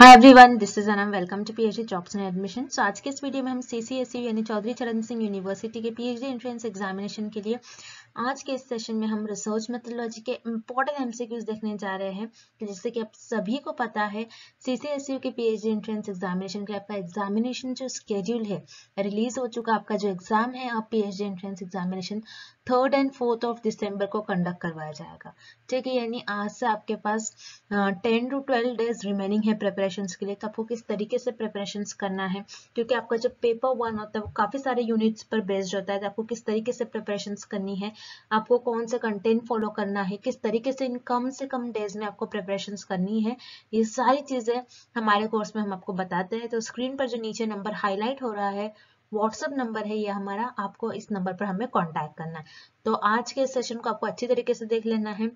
Hi everyone this is Anam welcome to PhD jobs and admission so आज के इस video में हम सीसीएसयू e यानी चौधरी चरण सिंह यूनिवर्सिटी के पीएचडी एंट्रेंस एग्जामिनेशन के लिए आज के इस सेशन में हम रिसर्च मेथोलॉजी के इम्पोर्टेंट एमसीक्यूज देखने जा रहे हैं कि जिससे कि आप सभी को पता है सीसीएसयू e के पीएचडी एंट्रेंस एग्जामिनेशन का आपका एग्जामिनेशन जो स्केड्यूल है रिलीज हो चुका आपका जो एग्जाम है आप PhD entrance examination third and fourth of December को कंडक्ट करवाया जाएगा ठीक है यानी आज से आपके पास ten to twelve days remaining है प्रेपरेशन के लिए तो आपको किस तरीके से प्रेपरेशन करना है क्योंकि आपका जो पेपर वन होता है वो काफी सारे यूनिट्स पर बेस्ड होता है तो आपको किस तरीके से प्रेपरेशन करनी है आपको कौन सा कंटेंट फॉलो करना है किस तरीके से इन कम से कम डेज में आपको प्रिपरेशन करनी है ये सारी चीज़ें हमारे कोर्स में हम आपको बताते हैं तो स्क्रीन पर जो नीचे नंबर हाईलाइट हो रहा है व्हाट्सअप नंबर है ये हमारा आपको इस नंबर पर हमें कांटेक्ट करना है तो आज के सेशन को आपको अच्छी तरीके से देख लेना है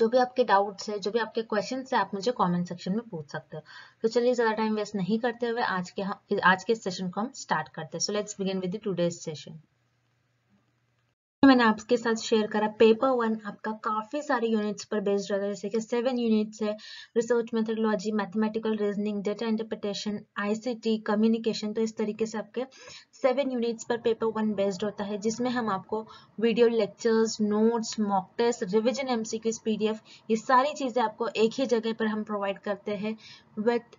जो भी आपके डाउट्स है जो भी आपके क्वेश्चंस है आप मुझे कमेंट सेक्शन में पूछ सकते हो तो चलिए ज़्यादा टाइम वेस्ट नहीं करते हुए आज के आज के सेशन को हम स्टार्ट करते हैं so let's begin with today's session मैंने आपके साथ शेयर करा पेपर वन आपका काफ़ी सारे यूनिट्स पर बेस्ड रहता है जैसे कि सेवन यूनिट्स है research methodology mathematical reasoning data interpretation ICT communication तो इस तरीके से आपके सेवन यूनिट्स पर पेपर वन बेस्ड होता है जिसमें हम आपको video lectures notes mock test revision MCQs PDF ये सारी चीज़ें आपको एक ही जगह पर हम प्रोवाइड करते हैं विथ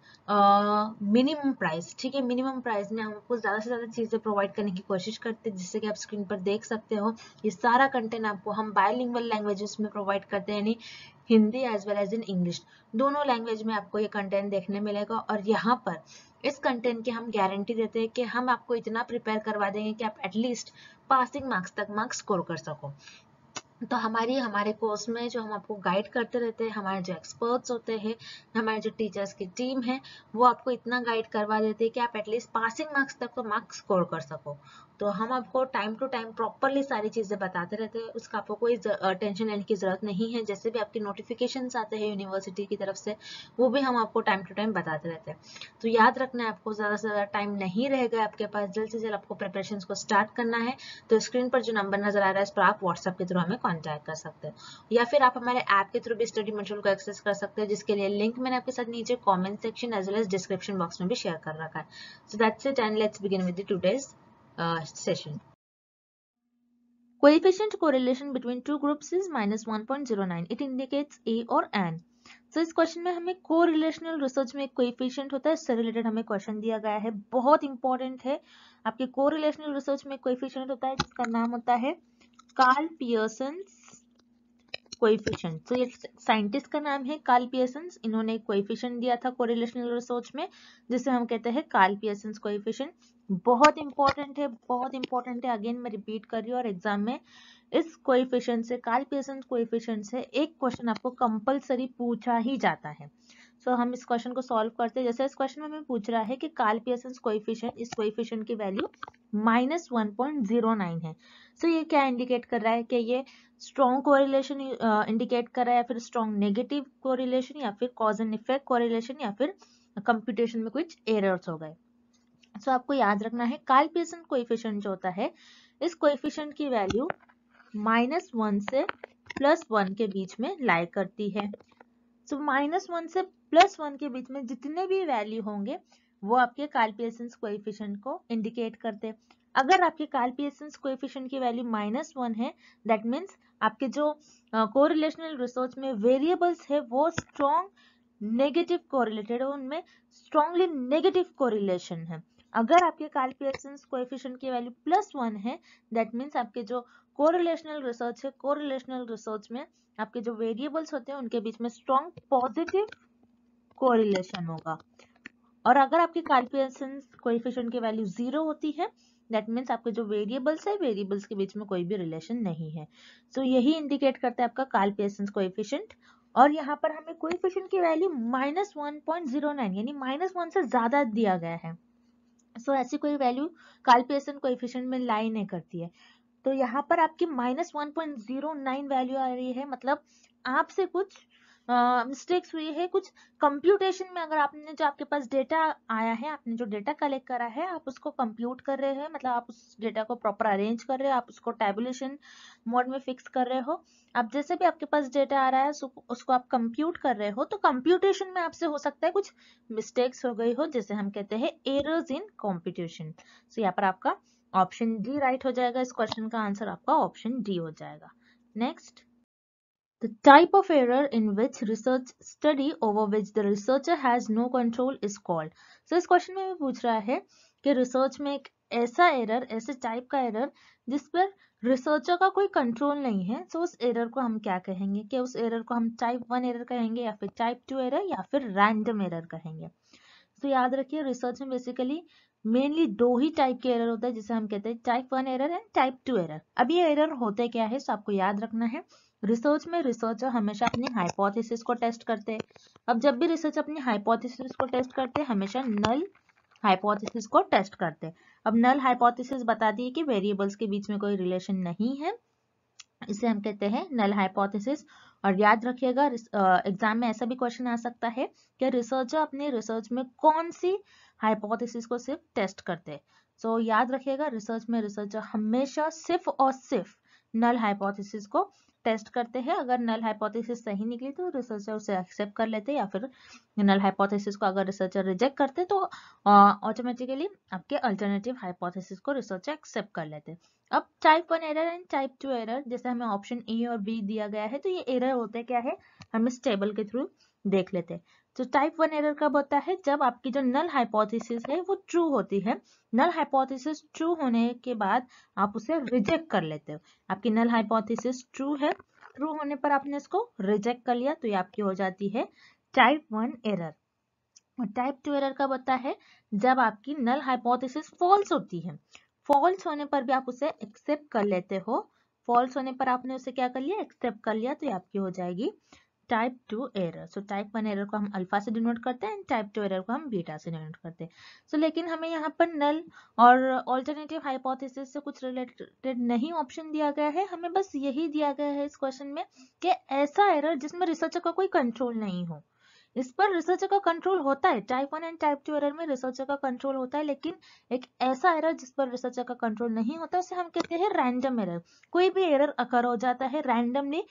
मिनिमम प्राइस ठीक है मिनिमम प्राइस में हम आपको ज़्यादा से ज़्यादा चीज़ें प्रोवाइड करने की कोशिश करते हैं जिससे कि आप स्क्रीन पर देख सकते हो ये सारा कंटेंट आपको हम बायोलिंगल लैंग्वेजेस में प्रोवाइड करते हैं यानी Hindi as well as in English दोनों लैंग्वेज में आपको ये कंटेंट देखने मिलेगा और यहाँ पर इस कंटेंट के हम गारंटी देते हैं कि हम आपको इतना प्रिपेयर करवा देंगे कि आप एटलीस्ट पासिंग मार्क्स तक मार्क्स स्कोर कर सको तो हमारी हमारे कोर्स में जो हम आपको गाइड करते रहते हैं हमारे जो एक्सपर्ट्स होते हैं हमारे जो टीचर्स की टीम है वो आपको इतना गाइड करवा देते है कि आप एटलीस्ट पासिंग मार्क्स तक तो मार्क्स स्कोर कर सको तो हम आपको टाइम टू टाइम प्रॉपरली सारी चीज़ें बताते रहते हैं उसका आपको कोई टेंशन लेने की ज़रूरत नहीं है जैसे भी आपके नोटिफिकेशन आते हैं यूनिवर्सिटी की तरफ से वो भी हम आपको टाइम टू टाइम बताते रहते हैं तो याद रखना है आपको ज़्यादा से ज़्यादा टाइम नहीं रहेगा आपके पास जल्द से जल्द आपको प्रिपरेशन को स्टार्ट करना है तो स्क्रीन पर जो नंबर नज़र आ रहा है इस पर आप व्हाट्सएप के थ्रू हमें कॉन्टैक्ट कर सकते हैं या फिर आप हमारे ऐप के थ्रू भी स्टडी मटेरियल को एक्सेस कर सकते हैं जिसके लिए लिंक मैंने आपके साथ नीचे comment section as well as description box में भी शेयर कर रखा है so that's it and let's begin with today's Uh, session. Coefficient correlation between two groups is minus 1.09. It indicates A or N. so, इस question में हमें को relational research में एक कोएफिशिएंट होता है इससे रिलेटेड हमें क्वेश्चन दिया गया है बहुत इंपॉर्टेंट है आपके को रिलेशनल रिसर्च में कोएफिशिएंट होता है जिसका नाम होता है कार्ल पियर्सन कोएफिशिएंट सो ये साइंटिस्ट का नाम है कार्ल पियर्सन्स इन्होंने कोएफिशिएंट दिया था कोरिलेशनल रिसर्च में जिसे हम कहते हैं कार्ल पियर्सन्स कोएफिशिएंट बहुत इंपॉर्टेंट है बहुत इंपॉर्टेंट है अगेन मैं रिपीट कर रही हूँ और एग्जाम में इस कोएफिशिएंट से कार्लपियर्सन कोएफिशिएंट से एक क्वेश्चन आपको कंपलसरी पूछा ही जाता है सो so, हम इस क्वेश्चन को सॉल्व करते हैं जैसे इस क्वेश्चन में हमें पूछ रहा है कि कार्लपियर्सन कोएफिशिएंट इस कोएफिशिएंट की value minus one point zero nine है सो so, ये क्या इंडिकेट कर रहा है कि ये स्ट्रॉन्ग कोरिलेशन इंडिकेट कर रहा है या फिर स्ट्रॉन्ग नेगेटिव कोरिलेशन या फिर कॉज एंड इफेक्ट कोरिलेशन या फिर कंप्यूटेशन में कुछ एरर्स हो गए सो so, आपको याद रखना है कालपेसन कोएफिशिएंट जो होता है इस कोइफिशियंट की वैल्यू माइनस वन से प्लस वन के बीच में लाई करती है सो माइनस वन से प्लस वन के बीच में जितने भी वैल्यू होंगे वो आपके कालपियसन्स कोएफिशिएंट को इंडिकेट करते अगर आपके कालपियसन्स कोएफिशिएंट की वैल्यू माइनस वन है दैट मीन्स आपके जो कोरिलेशनल uh, रिसर्च में वेरिएबल्स है वो स्ट्रॉन्ग नेगेटिव कोरिलेटेड उनमें स्ट्रॉन्गली नेगेटिव कोरिलेशन है अगर आपके पियर्सन कोएफिशिएंट की वैल्यू प्लस वन है दैट मीन्स आपके जो कोरिलेशनल रिसर्च है कोरिलेशनल रिसर्च में आपके जो वेरिएबल्स होते हैं उनके बीच में स्ट्रॉन्ग पॉजिटिव कोरिलेशन होगा और अगर आपके पियर्सन कोएफिशिएंट की वैल्यू जीरो होती है दैट मीन्स आपके जो वेरिएबल्स है वेरिएबल्स के बीच में कोई भी रिलेशन नहीं है सो so, यही इंडिकेट करता है आपका कैलकुलेशंस कोएफिशिएंट और यहाँ पर हमें कोएफिशिएंट की value minus one point zero nine यानी माइनस वन से ज़्यादा दिया गया है सो so, ऐसी कोई वैल्यू कैलकुलेशन कोएफिशिएंट में लाई नहीं करती है तो यहाँ पर आपकी minus one point zero nine value आ रही है मतलब आपसे कुछ मिस्टेक्स uh, हुई है कुछ कंप्यूटेशन में अगर आपने जो आपके पास डेटा आया है आपने जो डेटा कलेक्ट करा है आप उसको कंप्यूट कर रहे हैं मतलब आप उस डेटा को प्रॉपर अरेंज कर रहे हो आप उसको टेबुलेशन मोड में फिक्स कर रहे हो आप जैसे भी आपके पास डेटा आ रहा है उसको आप कंप्यूट कर रहे हो तो कंप्यूटेशन में आपसे हो सकता है कुछ मिस्टेक्स हो गई हो जैसे हम कहते हैं एरर्स इन कॉम्पिटिशन सो यहाँ पर आपका ऑप्शन डी राइट हो जाएगा इस क्वेश्चन का आंसर आपका ऑप्शन डी हो जाएगा next The type of error in which research study over which the researcher has no control is called. So इस question में भी पूछ रहा है कि research में एक ऐसा error, ऐसे type का error जिस पर रिसर्चर का कोई कंट्रोल नहीं है तो so उस एरर को हम क्या कहेंगे कि उस एरर को हम टाइप वन एरर कहेंगे या फिर टाइप टू एरर या फिर रैंडम एरर कहेंगे तो so याद रखिए रिसर्च में बेसिकली मेनली दो ही टाइप के एरर होता है जिसे हम कहते हैं type one error and type two error अब ये एरर होते क्या है सो तो आपको याद रखना है रिसर्च में रिसर्चर हमेशा अपनी हाइपोथेसिस को टेस्ट करते हैं अब जब भी रिसर्च अपनी हाइपोथेसिस को टेस्ट करते हैं हमेशा नल हाइपोथेसिस को टेस्ट करते हैं अब नल हाइपोथेसिस बताती है कि वेरिएबल्स के बीच में कोई रिलेशन नहीं है इसे हम कहते हैं नल हाइपोथेसिस और याद रखिएगा एग्जाम में ऐसा भी क्वेश्चन आ सकता है कि रिसर्चर अपने रिसर्च में कौन सी हाइपोथेसिस को सिर्फ टेस्ट करते हैं सो so, याद रखिएगा रिसर्च में रिसर्चर हमेशा सिर्फ और सिर्फ नल हाइपोथेसिस को टेस्ट करते हैं अगर नल हाइपोथेसिस सही निकली तो रिसर्चर उसे एक्सेप्ट कर लेते हैं या फिर नल हाइपोथेसिस को अगर रिसर्चर रिजेक्ट करते तो ऑटोमेटिकली आपके अल्टरनेटिव हाइपोथेसिस को रिसर्चर एक्सेप्ट कर लेते अब type one error and type two error जैसे हमें ऑप्शन ए और बी दिया गया है तो ये एरर होते क्या है हम इस टेबल के थ्रू देख लेते हैं तो टाइप वन एरर कब होता है जब आपकी जो नल हाइपोथेसिस है वो ट्रू होती है नल हाइपोथेसिस ट्रू होने के बाद आप उसे रिजेक्ट कर लेते हो आपकी नल हाइपोथेसिस ट्रू है ट्रू होने पर आपने इसको रिजेक्ट कर लिया तो ये आपकी हो जाती है टाइप वन एरर और टाइप टू एरर कब होता है जब आपकी नल हाइपोथेसिस फॉल्स होती है फॉल्स होने पर भी आप उसे एक्सेप्ट कर लेते हो फॉल्स होने पर आपने उसे क्या कर लिया एक्सेप्ट कर लिया तो ये आपकी हो जाएगी type two error so type one error को हम अल्फा से डिनोट करते हैं एंड टाइप टू एरर को हम बीटा से डिनोट करते हैं सो so, लेकिन हमें यहाँ पर नल और ऑल्टरनेटिव हाइपोथेसिस से कुछ रिलेटेड नहीं ऑप्शन दिया गया है हमें बस यही दिया गया है इस क्वेश्चन में कि ऐसा एरर जिसमें रिसर्चर का को कोई कंट्रोल नहीं हो इस पर रिसर्चर का कंट्रोल होता है type one and type two error में रिसर्चर का कंट्रोल होता है लेकिन एक ऐसा एरर जिस पर रिसर्चर का कंट्रोल नहीं होता उसे हम कहते हैं रैंडम एरर कोई भी एरर अकर हो जाता है रैंडमली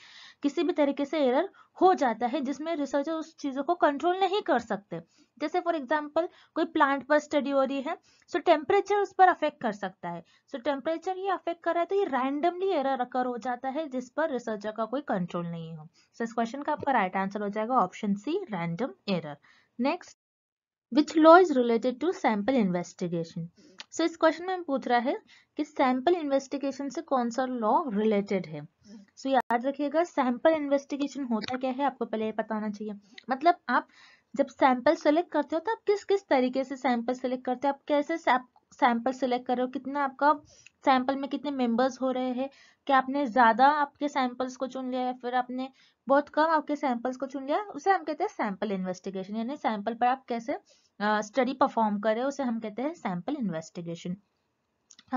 किसी भी तरीके से एरर हो जाता है जिसमें रिसर्चर उस चीज़ों को कंट्रोल नहीं कर सकते जैसे फॉर एग्जांपल कोई प्लांट पर स्टडी हो रही है सो so टेम्परेचर उस पर अफेक्ट कर सकता है सो so टेम्परेचर ये अफेक्ट कर रहा है तो ये रैंडमली एरर अकर हो जाता है जिस पर रिसर्चर का कोई कंट्रोल नहीं हो सो so इस क्वेश्चन का आपका राइट आंसर हो जाएगा option C random error next which law is related to sample investigation so so, इस क्वेश्चन में पूछ रहा है कि सैंपल इन्वेस्टिगेशन से कौन सा लॉ रिलेटेड है सो so, याद रखिएगा सैंपल इन्वेस्टिगेशन होता क्या है आपको पहले पता होना चाहिए मतलब आप जब सैंपल सेलेक्ट करते हो तो आप किस किस तरीके से सैंपल सेलेक्ट करते हो आप कैसे आप सैंपल सेलेक्ट कर रहे हो कितना आपका सैंपल में कितने मेंबर्स हो रहे हैं क्या आपने ज़्यादा आपके सैंपल्स को चुन लिया या फिर आपने बहुत कम आपके सैंपल्स को चुन लिया उसे हम कहते हैं सैंपल इन्वेस्टिगेशन यानी सैंपल पर आप कैसे स्टडी परफॉर्म कर रहे हो उसे हम कहते हैं सैंपल इन्वेस्टिगेशन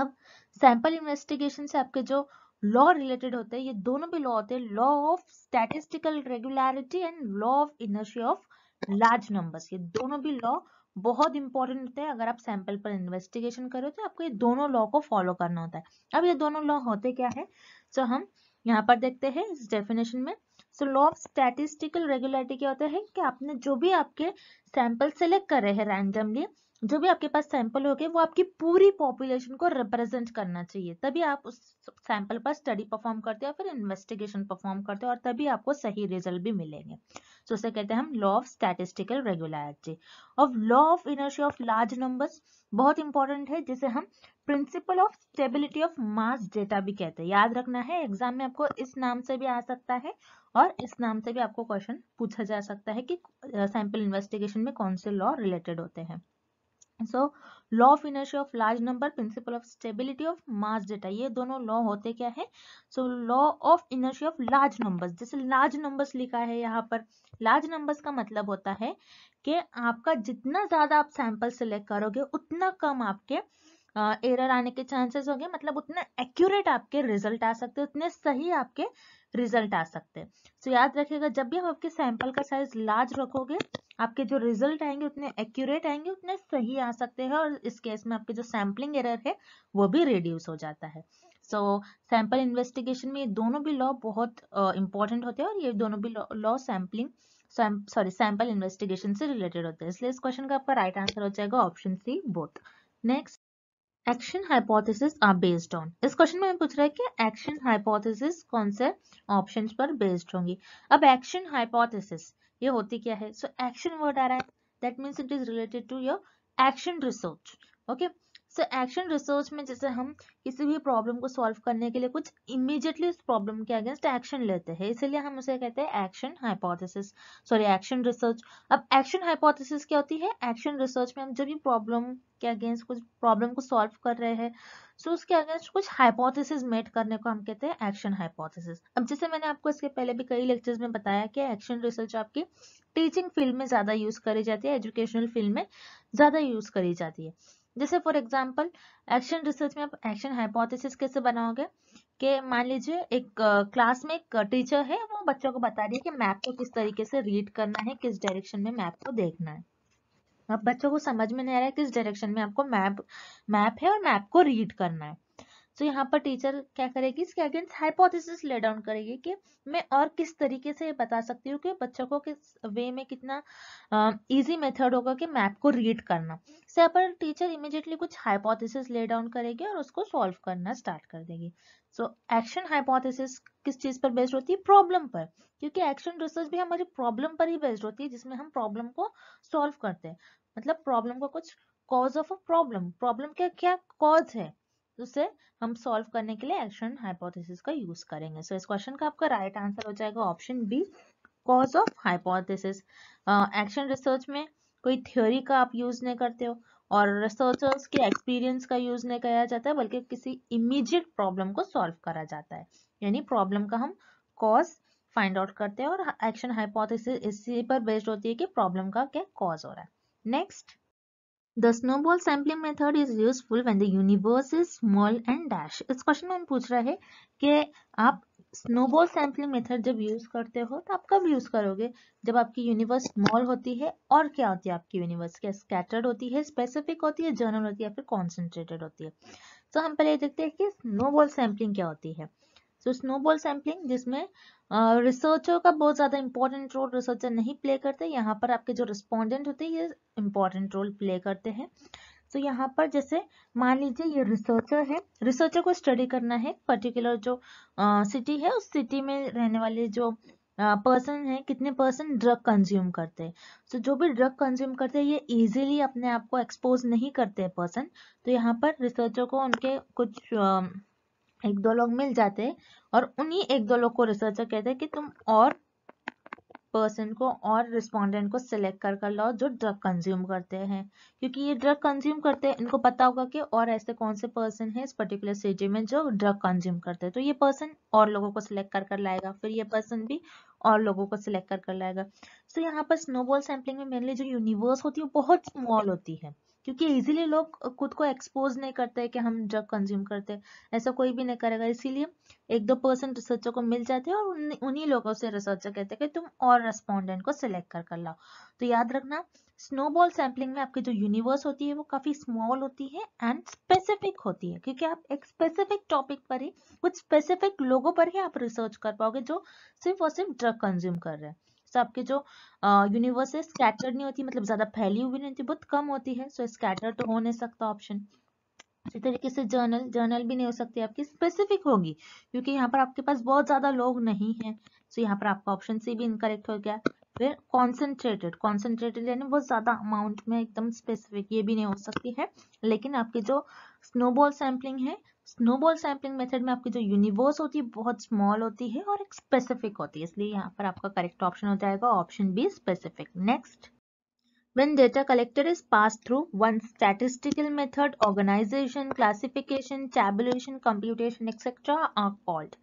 अब सैंपल इन्वेस्टिगेशन से आपके जो लॉ रिलेटेड होते हैं ये दोनों भी लॉ होते हैं law of statistical regularity and law of inertia of large numbers ये दोनों भी लॉ बहुत इंपॉर्टेंट होते हैं अगर आप सैंपल पर इन्वेस्टिगेशन कर रहे हो तो आपको ये दोनों लॉ को फॉलो करना होता है अब ये दोनों लॉ होते क्या है सो so, हम यहाँ पर देखते हैं इस डेफिनेशन में so law of statistical regularity क्या होता है कि आपने जो भी आपके सैंपल सेलेक्ट कर रहे हैं रैंडमली जो भी आपके पास सैंपल हो गए वो आपकी पूरी पॉपुलेशन को रिप्रेजेंट करना चाहिए तभी आप उस सैंपल पर स्टडी परफॉर्म करते हो फिर इन्वेस्टिगेशन परफॉर्म करते हो और तभी आपको सही रिजल्ट भी मिलेंगे सो तो उसे कहते हैं हम लॉ ऑफ स्टैटिस्टिकल रेगुलरिटी अब law of inertia of large numbers बहुत इंपॉर्टेंट है जिसे हम principle of stability of mass data भी कहते हैं याद रखना है एग्जाम में आपको इस नाम से भी आ सकता है और इस नाम से भी आपको क्वेश्चन पूछा जा सकता है कि सैंपल इन्वेस्टिगेशन में कौन से लॉ रिलेटेड होते हैं so so, law of inertia of large number principle of stability of mass data ये दोनों लॉ होते क्या है so law of inertia of large numbers जैसे लार्ज नंबर्स लिखा है यहाँ पर लार्ज नंबर्स का मतलब होता है कि आपका जितना ज़्यादा आप सैंपल सेलेक्ट करोगे उतना कम आपके एरर आने के चांसेस होंगे मतलब उतने एक्यूरेट आपके रिजल्ट आ सकते हैं उतने सही आपके रिजल्ट आ सकते हैं सो याद रखिएगा जब भी आप आपके सैंपल का साइज लार्ज रखोगे आपके जो रिजल्ट आएंगे उतने एक्यूरेट आएंगे उतने सही आ सकते हैं और इस केस में आपके जो सैम्पलिंग एरर है वो भी रिड्यूस हो जाता है सो सैंपल इन्वेस्टिगेशन में ये दोनों भी लॉ बहुत इंपॉर्टेंट uh, होते हैं और ये दोनों भी law sampling sorry sample investigation से रिलेटेड होते हैं इसलिए इस क्वेश्चन का आपका राइट आंसर हो जाएगा option C both next action hypothesis are based on इस क्वेश्चन में पूछ रहा है कि एक्शन हाइपोथेसिस कौन से ऑप्शंस पर बेस्ड होंगी अब एक्शन हाइपोथेसिस ये होती क्या है सो एक्शन वर्ड आ रहा है that means it is related to your action research okay so action research में जैसे हम किसी भी प्रॉब्लम को सॉल्व करने के लिए कुछ इमीजिएटली उस प्रॉब्लम के अगेंस्ट एक्शन लेते हैं इसलिए हम उसे कहते हैं action hypothesis sorry action research अब एक्शन हाइपोथेसिस क्या होती है एक्शन रिसर्च में हम जब भी प्रॉब्लम के अगेंस्ट कुछ प्रॉब्लम को सॉल्व कर रहे हैं सो उसके अगेंस्ट कुछ हाइपोथेसिस मेट करने को हम कहते हैं एक्शन हाइपोथेसिस अब जैसे मैंने आपको इसके पहले भी कई लेक्चर्स में बताया कि एक्शन रिसर्च आपकी टीचिंग फील्ड में ज़्यादा यूज़ करी जाती है एजुकेशनल फील्ड में ज़्यादा यूज़ करी जाती है जैसे फॉर एग्जाम्पल एक्शन रिसर्च में आप एक्शन हाइपोथेसिस कैसे बनाओगे कि मान लीजिए एक क्लास में एक टीचर है वो बच्चों को बता रही है कि मैप को किस तरीके से रीड करना है किस डायरेक्शन में मैप को देखना है अब बच्चों को समझ में नहीं आ रहा है किस डायरेक्शन में आपको मैप मैप है और मैप को रीड करना है तो यहाँ पर टीचर क्या करेगी इसके अगेंस्ट हाइपोथेसिस ले डाउन करेगी कि मैं और किस तरीके से बता सकती हूँ कि बच्चों को किस वे में कितना इजी मेथड होगा कि मैप को रीड करना सो यहाँ पर टीचर इमिजिएटली कुछ हाइपोथेसिस ले डाउन करेगी और उसको सॉल्व करना स्टार्ट कर देगी सो एक्शन हाइपोथेसिस किस चीज़ पर बेस्ड होती है प्रॉब्लम पर क्योंकि एक्शन रिसर्च भी हमारी प्रॉब्लम पर ही बेस्ड होती है जिसमें हम प्रॉब्लम को सॉल्व करते हैं मतलब प्रॉब्लम को कुछ cause of a problem problem का क्या कॉज है उसे हम सॉल्व करने के लिए एक्शन हाइपोथेसिस का यूज करेंगे सो so, इस क्वेश्चन का आपका राइट आंसर हो जाएगा option B cause of hypothesis action research में कोई थ्योरी का आप यूज नहीं करते हो और रिसर्चर्स के एक्सपीरियंस का यूज नहीं किया जाता है बल्कि किसी इमीडिएट प्रॉब्लम को सॉल्व करा जाता है यानी प्रॉब्लम का हम कॉज फाइंड आउट करते हैं और एक्शन हाइपोथेसिस इसी पर बेस्ड होती है कि प्रॉब्लम का क्या कॉज हो रहा है next the snowball sampling method is useful when the universe is small and dash इस क्वेश्चन में पूछ रहा है कि आप स्नोबॉल सैम्पलिंग मेथड जब यूज करते हो तो आप कब यूज करोगे जब आपकी यूनिवर्स स्मॉल होती है और क्या होती है आपकी यूनिवर्स क्या स्कैटर्ड होती है स्पेसिफिक होती है जर्नल होती है या फिर कॉन्सेंट्रेटेड होती है तो हम पहले देखते हैं कि स्नोबॉल सैम्पलिंग क्या होती है सो स्नोबॉल सैम्पलिंग जिसमें रिसर्चर का बहुत ज़्यादा इंपॉर्टेंट रोल रिसर्चर नहीं प्ले करते यहाँ पर आपके जो रिस्पोंडेंट होते हैं ये इंपॉर्टेंट रोल प्ले करते हैं सो so, यहाँ पर जैसे मान लीजिए ये रिसर्चर है रिसर्चर को स्टडी करना है पर्टिकुलर जो सिटी है उस सिटी में रहने वाले जो पर्सन है कितने पर्सन ड्रग कंज्यूम करते हैं so, सो जो भी ड्रग कंज्यूम करते हैं ये इजीली अपने आप को एक्सपोज नहीं करते पर्सन तो यहाँ पर रिसर्चर को उनके कुछ एक दो लोग मिल जाते हैं और उन्हीं एक दो लोग को रिसर्चर कहते हैं कि तुम और पर्सन को और रिस्पोंडेंट को सिलेक्ट कर कर लाओ जो ड्रग कंज्यूम करते हैं क्योंकि ये ड्रग कंज्यूम करते हैं इनको पता होगा कि और ऐसे कौन से पर्सन है इस पर्टिकुलर सिटी में जो ड्रग कंज्यूम करते हैं तो ये पर्सन और लोगों को सिलेक्ट कर कर लाएगा फिर ये पर्सन भी और लोगों को सिलेक्ट कर कर लाएगा सो so, यहाँ पर स्नोबॉल सैम्पलिंग में मेनली जो यूनिवर्स होती है वो बहुत स्मॉल होती है क्योंकि इजीली लोग खुद को एक्सपोज नहीं करते कि हम ड्रग कंज्यूम करते ऐसा कोई भी नहीं करेगा इसीलिए एक दो पर्सन रिसर्चर को मिल जाते हैं और उन्हीं लोगों से रिसर्चर कहते हैं कि तुम और रेस्पोंडेंट को सिलेक्ट कर कर लाओ तो याद रखना स्नोबॉल सैम्पलिंग में आपकी जो यूनिवर्स होती है वो काफ़ी स्मॉल होती है एंड स्पेसिफिक होती है क्योंकि आप एक स्पेसिफिक टॉपिक पर ही कुछ स्पेसिफिक लोगों पर ही आप रिसर्च कर पाओगे जो सिर्फ और सिर्फ ड्रग कंज्यूम कर रहे हैं सो आपके जो यूनिवर्स है स्कैटर नहीं होती मतलब ज़्यादा फैली हुई नहीं होती बहुत कम होती है सो स्कैटर तो हो नहीं सकता ऑप्शन इसी तरीके से जर्नल जर्नल भी नहीं हो सकती आपकी स्पेसिफिक होगी क्योंकि यहाँ पर आपके पास बहुत ज़्यादा लोग नहीं है सो यहाँ पर आपका ऑप्शन सी भी इनकरेक्ट हो गया फिर कॉन्सेंट्रेटेड कॉन्सेंट्रेटेड यानी बहुत ज़्यादा अमाउंट में एकदम स्पेसिफिक ये भी नहीं हो सकती है लेकिन आपके जो स्नोबॉल सैम्पलिंग है स्नोबॉल सैम्पलिंग मेथड में आपकी जो यूनिवर्स होती है बहुत स्मॉल होती है और एक स्पेसिफिक होती है इसलिए यहाँ पर आपका करेक्ट ऑप्शन हो जाएगा option B specific next when data collector is passed through one statistical method organization classification tabulation computation etc are called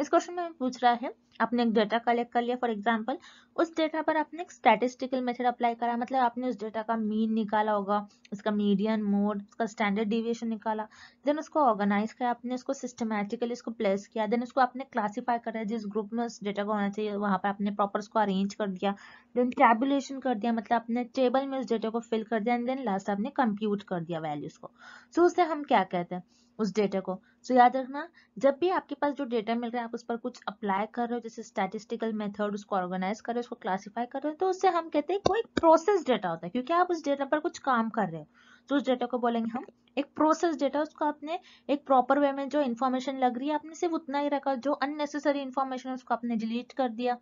इस क्वेश्चन में पूछ रहा है आपने एक डेटा कलेक्ट कर लिया फॉर एग्जाम्पल उस डेटा पर आपने एक स्टैटिस्टिकल मेथड अप्लाई करा मतलब आपने उस डेटा का मीन निकाला होगा उसका मीडियन मोड उसका स्टैंडर्ड डिविएशन निकाला देन उसको ऑर्गेनाइज किया आपने उसको सिस्टमैटिकली उसको प्लेस किया देन उसको आपने क्लासीफाई करा जिस ग्रुप में उस डेटा को होना चाहिए वहाँ पर आपने प्रॉपर उसको अरेंज कर दिया देन टेबुलेशन कर दिया मतलब आपने टेबल में उस डेटा को फिल कर दिया एंड देन लास्ट आपने कंप्यूट कर दिया वैल्यूज को सो उससे हम क्या कहते हैं उस डेटा को सो so, याद रखना जब भी आपके पास जो डेटा मिल रहा है आप उस पर कुछ अप्लाई कर रहे हो किसी स्टैटिस्टिकल मेथड उसको ऑर्गेनाइज करें उसको क्लासीफाई करें तो उससे हम कहते हैं कोई प्रोसेस डेटा होता है क्योंकि आप उस डेटा पर कुछ काम कर रहे हो तो उस डेटा को बोलेंगे हम एक प्रोसेस डेटा उसको आपने एक प्रॉपर वे में जो इन्फॉर्मेशन लग रही है आपने सिर्फ उतना ही रखा जो अननेसेसरी इन्फॉर्मेशन उसको आपने डिलीट कर दिया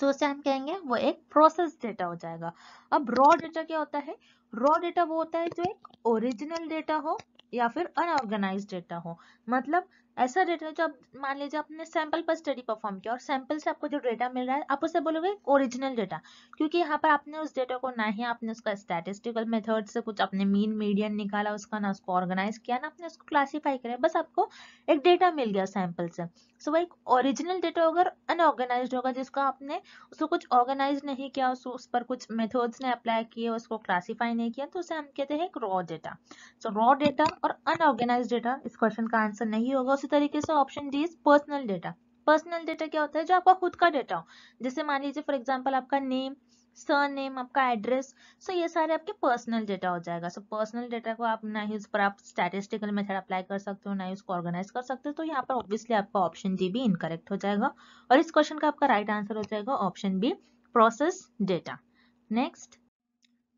तो उससे हम कहेंगे वो एक प्रोसेस डेटा हो जाएगा अब रॉ डेटा क्या होता है रॉ डेटा वो होता है जो एक ओरिजिनल डेटा हो या फिर अनऑर्गेनाइज डेटा हो मतलब ऐसा डेटा जो आप मान लीजिए आपने सैंपल पर स्टडी परफॉर्म किया और सैंपल से आपको जो डेटा मिल रहा है आप उसे बोलोगे ओरिजिनल डेटा क्योंकि यहाँ पर आपने उस डेटा को ना ही आपने उसका स्टैटिस्टिकल मेथड से कुछ अपने मीन मीडियन निकाला उसका ना उसको ऑर्गेनाइज किया ना आपने उसको क्लासीफाई करा बस आपको एक डेटा मिल गया सैंपल से सो वो वह एक ओरिजिनल डेटा होगा अनऑर्गेनाइज होगा जिसका आपने उसको कुछ ऑर्गेनाइज नहीं किया उस, उस पर कुछ मेथड्स ने अप्लाई किए उसको क्लासीफाई नहीं किया तो उसे हम कहते हैं एक raw data so raw data और अनऑर्गेनाइज डेटा इस क्वेश्चन का आंसर नहीं होगा उसी तरीके से option D is personal data personal data क्या होता है जो आपका खुद का डेटा हो जैसे मान लीजिए फॉर एग्जाम्पल आपका नेम सर नेम आपका एड्रेस सो ये सारे आपके पर्सनल डेटा हो जाएगा सो पर्सनल डेटा को आप ना ही उस पर आप स्टैटिस्टिकल मेथड अप्लाई कर सकते हो ना ही उसको ऑर्गेनाइज कर सकते हो तो यहाँ पर ऑब्वियसली आपका ऑप्शन डी भी इनकरेक्ट हो जाएगा और इस क्वेश्चन का आपका राइट right आंसर हो जाएगा option B process data next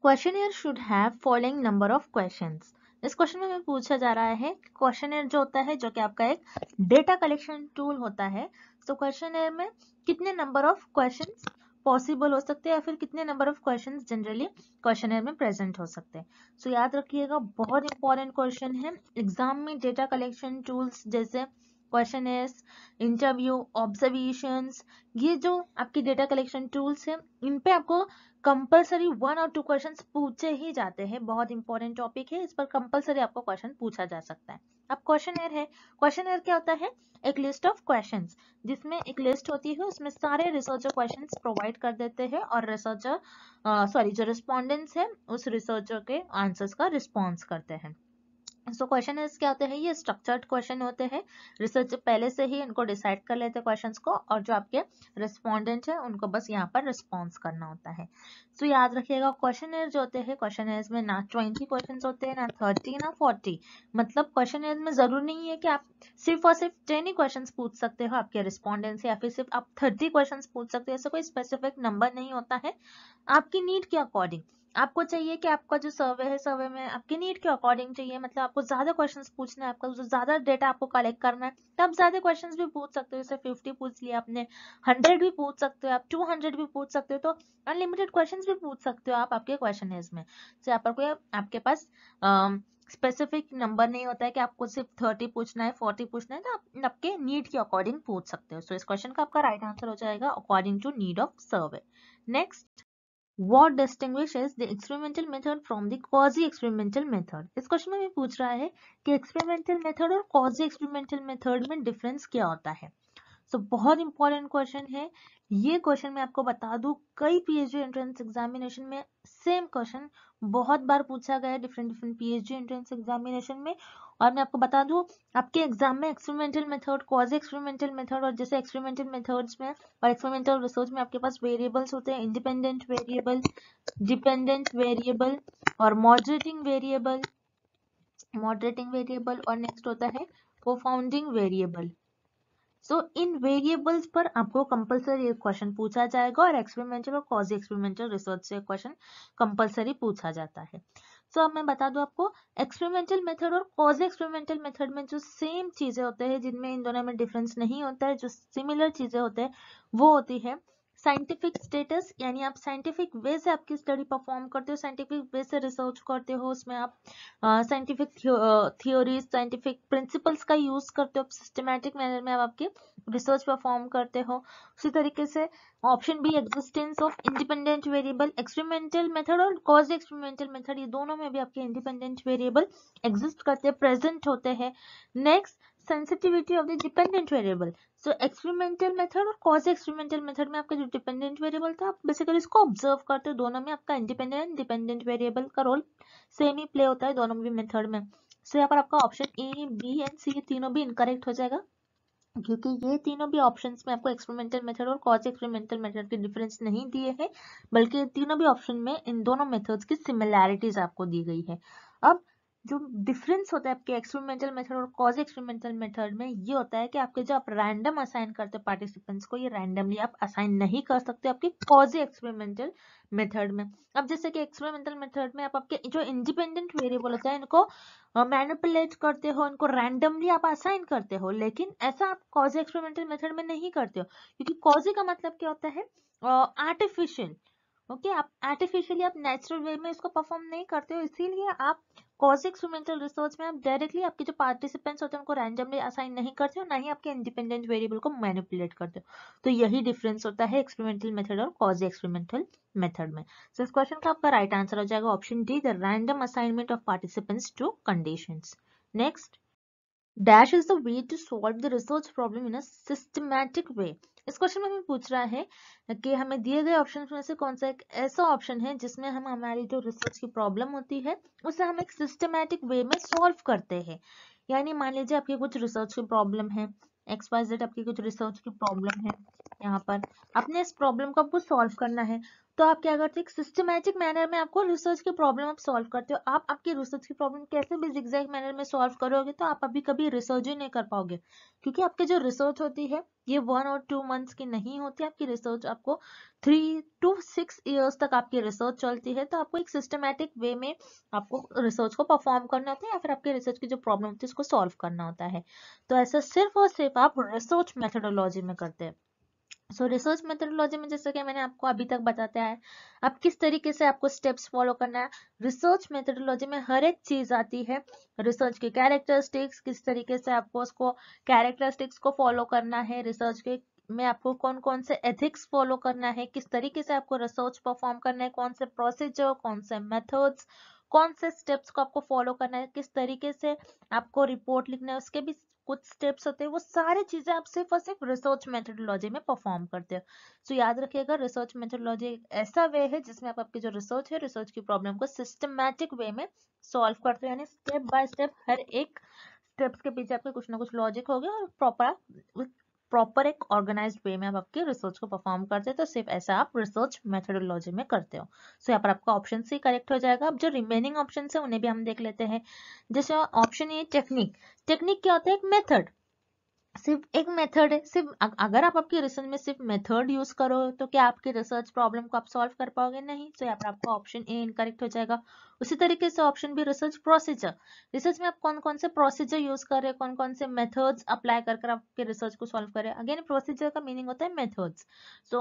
question should have following number of questions इस क्वेश्चन में पूछा जा रहा है क्वेश्चन जो होता है जो कि आपका एक डेटा कलेक्शन टूल होता है तो क्वेश्चन में कितने नंबर ऑफ क्वेश्चन पॉसिबल हो सकते हैं या फिर कितने number of question generally question में प्रेजेंट हो सकते हैं सो so, याद रखिएगा बहुत इंपॉर्टेंट क्वेश्चन है एग्जाम में डेटा कलेक्शन टूल्स जैसे क्वेश्चन एस इंटरव्यू ऑब्जर्वेशंस ये जो आपकी डेटा कलेक्शन टूल्स हैं इन पे आपको कंपलसरी वन और टू क्वेश्चन पूछे ही जाते हैं बहुत इंपॉर्टेंट टॉपिक है इस पर कंपलसरी आपको क्वेश्चन पूछा जा सकता है अब क्वेश्चन एयर है क्वेश्चन एयर क्या होता है एक लिस्ट ऑफ क्वेश्चन जिसमें एक लिस्ट होती है उसमें सारे रिसर्चर क्वेश्चन प्रोवाइड कर देते हैं और रिसर्चर सॉरी जो रिस्पॉन्डेंट्स है उस रिसर्चर के आंसर्स का रिस्पॉन्स करते हैं सो क्वेश्चन क्या होते हैं ये स्ट्रक्चर्ड क्वेश्चन होते हैं रिसर्च पहले से ही इनको डिसाइड कर लेते हैं क्वेश्चन को और जो आपके रिस्पॉन्डेंट है उनको बस यहाँ पर रिस्पॉन्स करना होता है सो so, याद रखिएगा क्वेश्चन जो होते हैं क्वेश्चन में ना ट्वेंटी क्वेश्चन होते हैं ना थर्टी ना फोर्टी मतलब क्वेश्चन में जरूर नहीं है कि आप सिर्फ और सिर्फ टेन ही क्वेश्चन पूछ सकते हो आपके रिस्पॉन्डेंट से या फिर सिर्फ आप थर्टी क्वेश्चन पूछ सकते हो ऐसा कोई स्पेसिफिक नंबर नहीं होता है आपकी नीड के अकॉर्डिंग आपको चाहिए कि आपका जो सर्वे है सर्वे में आपकी नीड के अकॉर्डिंग चाहिए मतलब आपको ज्यादा क्वेश्चन पूछना है आपका जो ज्यादा डेटा आपको कलेक्ट करना है तब तो ज्यादा क्वेश्चन भी पूछ सकते हो जैसे फिफ्टी पूछ लिया आपने हंड्रेड भी पूछ सकते हो आप टू हंड्रेड भी पूछ सकते हो तो अनलिमिटेड क्वेश्चन भी पूछ सकते हो आप आपके क्वेश्चन है इसमें तो यहाँ पर कोई आपके पास स्पेसिफिक नंबर नहीं होता है कि आपको सिर्फ थर्टी पूछना है फोर्टी पूछना है तो आप आपके नीड के अकॉर्डिंग पूछ सकते हो सो इस क्वेश्चन का आपका राइट आंसर हो जाएगा according to need of survey next what distinguishes experimental method from the quasi experimental method इस क्वेश्चन में भी पूछ रहा है कि एक्सपेरिमेंटल मेथड और कॉजी एक्सपेरिमेंटल मेथड में डिफरेंस क्या होता है so, बहुत इंपॉर्टेंट क्वेश्चन है ये क्वेश्चन मैं आपको बता दू कई पीएचडी एंट्रेंस एग्जामिनेशन में सेम क्वेश्चन बहुत बार पूछा गया है different different PhD entrance examination में और मैं आपको बता दूं आपके एग्जाम में experimental method quasi experimental method और जैसे एक्सपेरिमेंटल मेथड्स में और एक्सपेरिमेंटल रिसर्च में आपके पास वेरिएबल्स होते हैं इंडिपेंडेंट वेरिएबल डिपेंडेंट वेरिएबल और मॉडरेटिंग वेरिएबल मॉडरेटिंग वेरिएबल और नेक्स्ट होता है कोफाउंडिंग वेरिएबल सो इन वेरिएबल्स पर आपको कंपलसरी क्वेश्चन पूछा जाएगा और एक्सपेरिमेंटल और कॉज एक्सपेरिमेंटल रिसर्च से क्वेश्चन कंपलसरी पूछा जाता है तो अब मैं बता दूं आपको एक्सपेरिमेंटल मेथड और कॉज एक्सपेरिमेंटल मेथड में जो सेम चीजें होते हैं जिनमें इन दोनों में डिफरेंस नहीं होता है जो सिमिलर चीजें होते हैं वो होती है साइंटिफिक स्टेटस यानी आप साइंटिफिक वे से आपकी स्टडी परफॉर्म करते हो साइंटिफिक वे से रिसर्च करते हो उसमें आप साइंटिफिक थियोरीज साइंटिफिक प्रिंसिपल्स का यूज करते हो आप सिस्टमैटिक मैनर में आप आपकी रिसर्च परफॉर्म करते हो उसी तरीके से option B existence of independent variable experimental method और कॉज एक्सपेरिमेंटल मेथड ये दोनों में भी आपके इंडिपेंडेंट वेरिएबल एग्जिस्ट करते हैं प्रेजेंट होते हैं next sensitivity of the dependent variable so experimental method और cause experimental method में आपका जो dependent variable था आप basically इसको observe करते हो दोनों में आपका independent and dependent variable का role same ही play होता है दोनों भी method में so यहाँ पर आपका option A B and C तीनों भी incorrect हो जाएगा क्योंकि ये तीनों भी ऑप्शंस में आपको एक्सपेरिमेंटल मेथड और कॉज एक्सपेरिमेंटल मेथड के डिफरेंस नहीं दिए हैं बल्कि तीनों भी ऑप्शन में इन दोनों मेथड्स की सिमिलैरिटीज आपको दी गई है अब जो डिफरेंस होता है आपके एक्सपेरिमेंटल मेथड और कॉज एक्सपेरिमेंटल मेथड में ये होता है कि आपके जो आप रैंडम असाइन करते पार्टिसिपेंट्स को ये रैंडमली आप असाइन नहीं कर सकते आपके कॉज एक्सपेरिमेंटल मेथड में अब जैसे कि एक्सपेरिमेंटल मेथड में आप आपके जो इंडिपेंडेंट वेरिएबल होता है इनको मैनिपुलेट uh, करते हो इनको रैंडमली आप असाइन करते हो लेकिन ऐसा आप कॉज एक्सपेरिमेंटल मेथड में नहीं करते हो क्योंकि कॉजी का मतलब क्या होता है आर्टिफिशियल uh, ओके आप आर्टिफिशियली आप नेचुरल वे में इसको परफॉर्म नहीं करते हो इसीलिए आप कॉजिक एक्सपेरिमेंटल रिसर्च में आप डायरेक्टली आपके जो पार्टिसिपेंट्स होते हैं उनको रैंडमली असाइन नहीं करते हो ना ही आपके इंडिपेंडेंट वेरिएबल को मैनिपुलेट करते हो तो यही डिफरेंस होता है एक्सपेरिमेंटल मेथड और कॉज एक्सपेरिमेंटल मेथड में सो इस क्वेश्चन का आपका राइट आंसर हो जाएगा option D the random assignment of participants to condition next dash is the way to solve the research problem in a systematic way इस question में हमें पूछ रहा है कि हमें दिए गए ऑप्शन में से कौन सा एक ऐसा ऑप्शन है जिसमें हम हमारी जो रिसर्च की प्रॉब्लम होती है उसे हम एक सिस्टमैटिक वे में सॉल्व करते हैं यानी मान लीजिए आपकी कुछ रिसर्च की प्रॉब्लम है एक्स वाई जेड आपकी कुछ रिसर्च की प्रॉब्लम है यहाँ पर आपने इस प्रॉब्लम को आपको सॉल्व करना है तो आप क्या करते हो एक सिस्टमैटिक मैनर में आपको रिसर्च की प्रॉब्लम आप सॉल्व करते हो आप आपकी रिसर्च की प्रॉब्लम कैसे भी एग्जैक्ट मैनर में सॉल्व करोगे तो आप अभी कभी रिसर्च ही नहीं कर पाओगे क्योंकि आपकी जो रिसर्च होती है ये वन और टू मंथ्स की नहीं होती आपकी रिसर्च आपको थ्री टू सिक्स ईयर्स तक आपकी रिसर्च चलती है तो आपको एक सिस्टमैटिक वे में आपको रिसर्च को परफॉर्म करना होता है या फिर आपकी रिसर्च की जो प्रॉब्लम होती है उसको सॉल्व करना होता है तो ऐसा सिर्फ और सिर्फ आप रिसर्च मेथडोलॉजी में करते हैं सो रिसर्च मेथडोलॉजी में जैसे कि मैंने आपको अभी तक बताते है अब किस तरीके से आपको स्टेप्स फॉलो करना है रिसर्च मेथडोलॉजी में हर एक चीज आती है रिसर्च के कैरेक्टरिस्टिक्स किस तरीके से आपको उसको कैरेक्टरिस्टिक्स को फॉलो करना है रिसर्च के में आपको कौन कौन से एथिक्स फॉलो करना है किस तरीके से आपको रिसर्च परफॉर्म करना है कौन से प्रोसीजर कौन से मेथड्स कौन से स्टेप्स को आपको फॉलो करना है किस तरीके से आपको रिपोर्ट लिखना है उसके भी कुछ स्टेप्स होते हैं वो सारी चीजें आप सिर्फ और सिर्फ रिसर्च मेथडोलॉजी में परफॉर्म करते हो सो so, याद रखिएगा रिसर्च मेथडोलॉजी ऐसा वे है जिसमें आप आपकी जो रिसर्च है रिसर्च की प्रॉब्लम को सिस्टमैटिक वे में सॉल्व करते हो यानी स्टेप बाय स्टेप हर एक स्टेप्स के पीछे आपके कुछ ना कुछ लॉजिक हो गया और प्रॉपर प्रॉपर एक ऑर्गेनाइज वे में आप आपकी रिसर्च को परफॉर्म करते हैं तो सिर्फ ऐसा आप रिसर्च मेथडोलॉजी में करते हो सो so, यहाँ पर आपका ऑप्शन सी करेक्ट हो जाएगा अब जो रिमेनिंग ऑप्शन है उन्हें भी हम देख लेते हैं जैसे ऑप्शन ये टेक्निक टेक्निक क्या होता है एक मेथड सिर्फ एक मेथड है सिर्फ अगर आप आपकी रिसर्च में सिर्फ मेथड यूज करो तो क्या आपकी रिसर्च प्रॉब्लम को आप सॉल्व कर पाओगे नहीं तो यहाँ पर आपका ऑप्शन ए इनकरेक्ट हो जाएगा उसी तरीके से option B research procedure research में आप कौन कौन से प्रोसीजर यूज कर रहे हैं कौन कौन से मेथड्स अप्लाई कर आपके रिसर्च को सॉल्व कर रहे हैं अगेन प्रोसीजर का मीनिंग होता है मेथड्स सो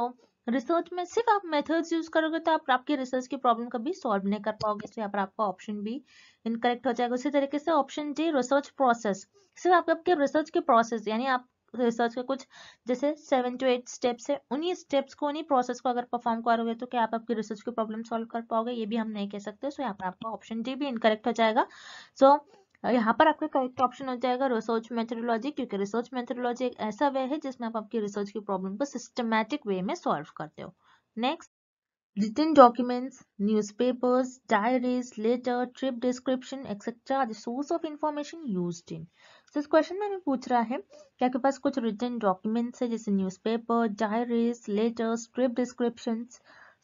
रिसर्च में सिर्फ आप मेथड्स यूज करोगे तो आप आपकी रिसर्च की प्रॉब्लम कभी सॉल्व नहीं कर पाओगे तो यहाँ पर आपका ऑप्शन बी इनकरेक्ट हो जाएगा उसी तरीके से ऑप्शन डी रिसर्च प्रोसेस सिर्फ आपके रिसर्च के प्रोसेस यानी आप रिसर्च के कुछ जैसे सेवन टू एट स्टेप्स है उन्हीं स्टेप्स को उन्हीं प्रोसेस को अगर परफॉर्म करोगे तो क्या आप आपकी रिसर्च की प्रॉब्लम सॉल्व कर पाओगे ये भी हम नहीं कह सकते सो यहाँ पर आपका ऑप्शन डी भी इनकरेक्ट हो जाएगा सो यहाँ पर आपका करेक्ट ऑप्शन हो जाएगा रिसर्च मेथडोलॉजी क्योंकि रिसर्च मेथडोलॉजी एक ऐसा वे है जिसमें आप आपकी रिसर्च की प्रॉब्लम को सिस्टमैटिक वे में सॉल्व करते हो next written documents news papers diaries letter trip description etcetera the of information use in तो इस क्वेश्चन में पूछ रहा है कि आपके पास कुछ रिटर्न डॉक्यूमेंट्स है जैसे newspaper diaries letters script description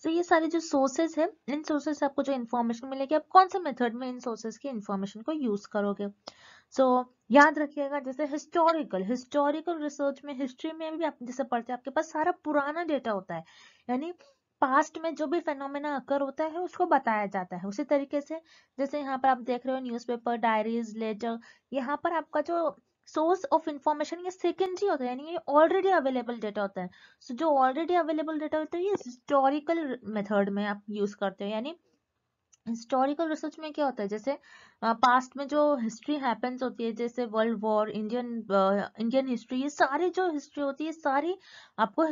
तो ये सारे जो सोर्सेज है इन सोर्सेज से आपको जो इन्फॉर्मेशन मिलेगी आप कौन से मेथड में इन सोर्सेज की इन्फॉर्मेशन को यूज करोगे सो so, याद रखिएगा जैसे हिस्टोरिकल हिस्टोरिकल रिसर्च में हिस्ट्री में भी आप जैसे पढ़ते हैं आपके पास सारा पुराना डेटा होता है यानी पास्ट में जो भी फेनोमेना अकर होता है उसको बताया जाता है उसी तरीके से जैसे यहाँ पर आप देख रहे हो न्यूज़पेपर डायरीज लेटर यहाँ पर आपका जो सोर्स ऑफ इंफॉर्मेशन ये सेकेंडरी होता है यानी ये ऑलरेडी अवेलेबल डेटा होता है सो so, जो ऑलरेडी अवेलेबल डेटा होता है ये हिस्टोरिकल मेथड में आप यूज करते हो यानी हिस्टोरिकल रिसर्च में क्या होता है जैसे पास्ट में जो हिस्ट्री हैपेंस होती है जैसे world war Indian Indian history ये सारी जो हिस्ट्री होती है सारी आपको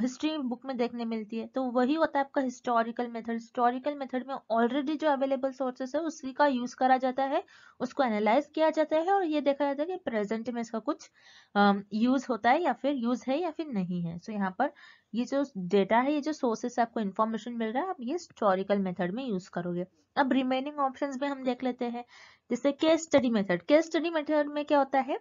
हिस्ट्री बुक में देखने मिलती है तो वही होता है आपका हिस्टोरिकल मेथड हिस्टोरिकल मेथड में ऑलरेडी जो अवेलेबल सोर्सेस है उसी का यूज करा जाता है उसको एनालाइज किया जाता है और ये देखा जाता है कि प्रेजेंट में इसका कुछ यूज होता है या फिर यूज है या फिर नहीं है सो so, यहाँ पर ये जो डेटा है ये जो सोर्सेस आपको इन्फॉर्मेशन मिल रहा है आप ये हिस्टोरिकल मेथड में यूज करोगे अब रिमेनिंग ऑप्शंस में हम देख लेते हैं जैसे case study method case study method में क्या होता है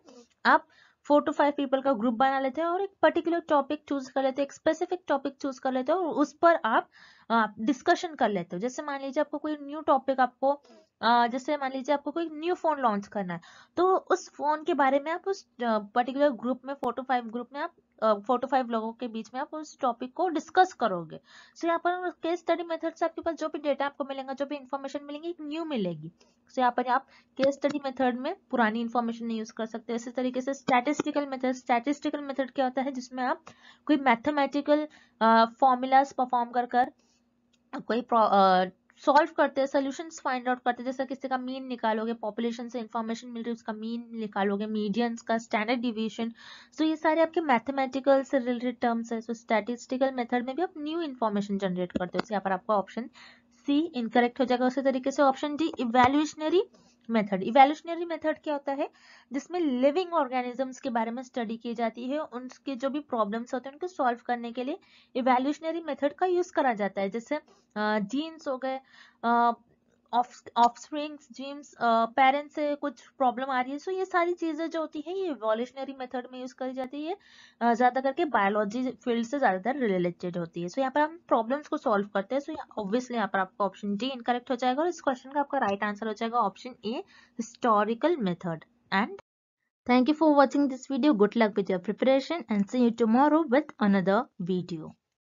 आप फोर टू फाइव पीपल का ग्रुप बना लेते हैं और एक पर्टिकुलर टॉपिक चूज कर लेते हैं एक स्पेसिफिक टॉपिक चूज कर लेते हो और उस पर आप डिस्कशन कर लेते हो जैसे मान लीजिए आपको कोई न्यू टॉपिक आपको जैसे मान लीजिए आपको कोई न्यू फोन लॉन्च करना है तो उस फोन के बारे में आप उस पर्टिकुलर ग्रुप में फोटो फाइव ग्रुप में आप फोटो फाइव लोगों के बीच में आप उस टॉपिक को डिस्कस करोगे सो यहाँ पर केस स्टडी मेथड से आपके पास जो भी डेटा आपको मिलेगा जो भी इन्फॉर्मेशन मिलेगी न्यू मिलेगी सो यहाँ पर आप केस स्टडी मेथड में पुरानी इन्फॉर्मेशन नहीं यूज कर सकते इसी तरीके से स्टैटिस्टिकल मेथड स्टैटिस्टिकल मेथड क्या होता है जिसमें आप कोई मैथमेटिकल फॉर्मूलाज परफॉर्म कर कर कोई सॉल्व करते हैं सोल्यूशन फाइंड आउट करते हैं जैसे किसी का मीन निकालोगे पॉपुलेशन से इन्फॉर्मेशन मिल रही है उसका मीन निकालोगे मीडियंस का स्टैंडर्ड डिविएशन सो ये सारे आपके मैथमेटिकल से रिलेटेड टर्म्स है सो स्टैटिस्टिकल मेथड में भी आप न्यू इन्फॉर्मेशन जनरेट करते हो यहाँ पर आपका ऑप्शन सी इनकरेक्ट हो जाएगा उसी तरीके से option D evolutionary method evolutionary method क्या होता है जिसमें लिविंग ऑर्गेनिजम्स के बारे में स्टडी की जाती है उनके जो भी प्रॉब्लम्स होते हैं उनको सॉल्व करने के लिए इवेल्यूशनरी मेथड का यूज करा जाता है जैसे जीन्स हो गए ऑफस्प्रिंग्स जीम्स पेरेंट्स से कुछ प्रॉब्लम आ रही है सो so ये सारी चीज़ें जो होती है ये इवोल्यूशनरी मेथड में यूज़ करी जाती है uh, ज़्यादा करके बायोलॉजी फील्ड से ज़्यादातर रिलेटेड होती है सो so यहाँ पर हम प्रॉब्लम्स को सॉल्व करते हैं सो ऑब्वियसली यहाँ पर आपका ऑप्शन डी इनकरेक्ट हो जाएगा और इस क्वेश्चन का आपका राइट आंसर हो जाएगा option A historical method and thank you for watching this video good luck with your preparation and see you tomorrow with another video